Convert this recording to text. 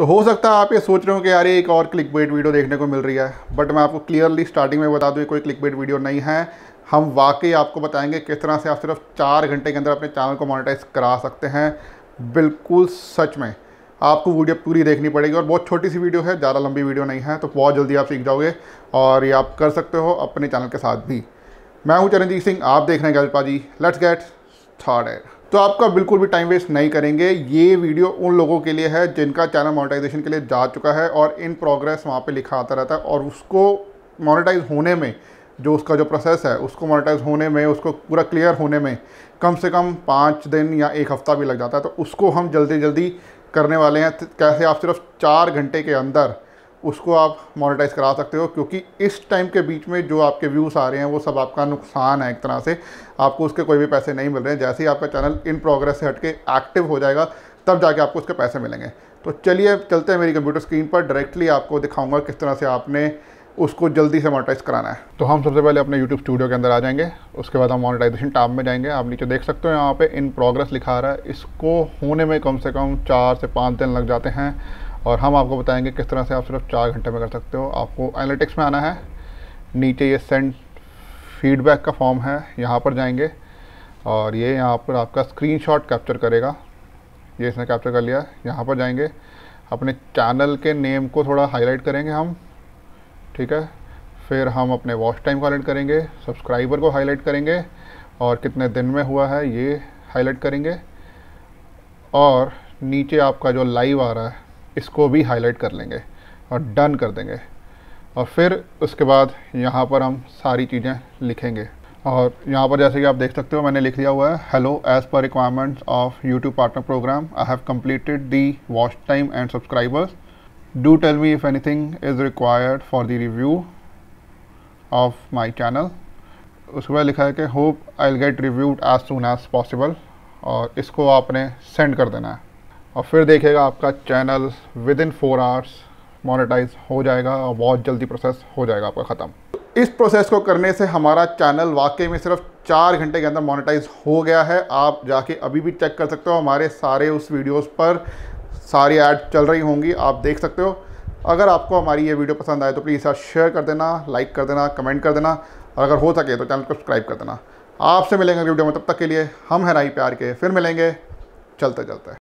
तो हो सकता है आप ये सोच रहे हो कि यार एक और क्लिक बेट वीडियो देखने को मिल रही है बट मैं आपको क्लियरली स्टार्टिंग में बता दूँ कोई क्लिक बेट वीडियो नहीं है हम वाकई आपको बताएंगे किस तरह से आप सिर्फ चार घंटे के अंदर अपने चैनल को मोनिटाइज करा सकते हैं बिल्कुल सच में आपको वीडियो पूरी देखनी पड़ेगी और बहुत छोटी सी वीडियो है ज़्यादा लंबी वीडियो नहीं है तो बहुत जल्दी आप सीख जाओगे और ये आप कर सकते हो अपने चैनल के साथ भी मैं हूँ चरणजीत सिंह आप देख रहे हैं गलपा जी लेट्स गेट थर्ड है तो आपका बिल्कुल भी टाइम वेस्ट नहीं करेंगे ये वीडियो उन लोगों के लिए है जिनका चैनल मोनेटाइजेशन के लिए जा चुका है और इन प्रोग्रेस वहाँ पे लिखा आता रहता है और उसको मोनेटाइज होने में जो उसका जो प्रोसेस है उसको मोनेटाइज होने में उसको पूरा क्लियर होने में कम से कम पाँच दिन या एक हफ़्ता भी लग जाता है तो उसको हम जल्दी जल्दी करने वाले हैं कैसे आप सिर्फ चार घंटे के अंदर उसको आप मोनेटाइज करा सकते हो क्योंकि इस टाइम के बीच में जो आपके व्यूज़ आ रहे हैं वो सब आपका नुकसान है एक तरह से आपको उसके कोई भी पैसे नहीं मिल रहे हैं जैसे ही आपका चैनल इन प्रोग्रेस से हट के एक्टिव हो जाएगा तब जाके आपको उसके पैसे मिलेंगे तो चलिए चलते हैं मेरी कंप्यूटर स्क्रीन पर डायरेक्टली आपको दिखाऊंगा किस तरह से आपने उसको जल्दी से मोनेटाइज कराना है तो हम सबसे पहले अपने यूट्यूब स्टूडियो के अंदर आ जाएंगे उसके बाद हम मोनेटाइजेशन टैब में जाएंगे आप नीचे देख सकते हो यहाँ पर इन प्रोग्रेस लिखा रहा है इसको होने में कम से कम चार से पाँच दिन लग जाते हैं और हम आपको बताएंगे किस तरह से आप सिर्फ चार घंटे में कर सकते हो आपको एनालिटिक्स में आना है नीचे ये सेंड फीडबैक का फॉर्म है यहाँ पर जाएंगे और ये यहाँ पर आपका स्क्रीनशॉट कैप्चर करेगा ये इसने कैप्चर कर लिया यहाँ पर जाएंगे अपने चैनल के नेम को थोड़ा हाईलाइट करेंगे हम ठीक है फिर हम अपने वॉच टाइम को हाईलाइट करेंगे सब्सक्राइबर को हाईलाइट करेंगे और कितने दिन में हुआ है ये हाईलाइट करेंगे और नीचे आपका जो लाइव आ रहा है इसको भी हाईलाइट कर लेंगे और डन कर देंगे और फिर उसके बाद यहाँ पर हम सारी चीज़ें लिखेंगे और यहाँ पर जैसे कि आप देख सकते हो मैंने लिख दिया हुआ है hello as per requirements of YouTube partner program I have completed the watch time and subscribers do tell me if anything is required for the review of my channel उसके बाद लिखा है कि hope I get reviewed as soon as possible और इसको आपने send कर देना है और फिर देखेगा आपका channel within four hours monetize हो जाएगा और बहुत जल्दी प्रोसेस हो जाएगा आपका ख़त्म इस प्रोसेस को करने से हमारा चैनल वाकई में सिर्फ चार घंटे के अंदर मोनेटाइज हो गया है आप जाके अभी भी चेक कर सकते हो हमारे सारे उस वीडियोस पर सारी ऐड चल रही होंगी आप देख सकते हो अगर आपको हमारी ये वीडियो पसंद आए तो प्लीज़ आप शेयर कर देना लाइक कर देना कमेंट कर देना और अगर हो सके तो चैनल को सब्सक्राइब कर देना आपसे मिलेंगे वीडियो में तब तक के लिए हम हैं राई प्यार के फिर मिलेंगे चलते चलते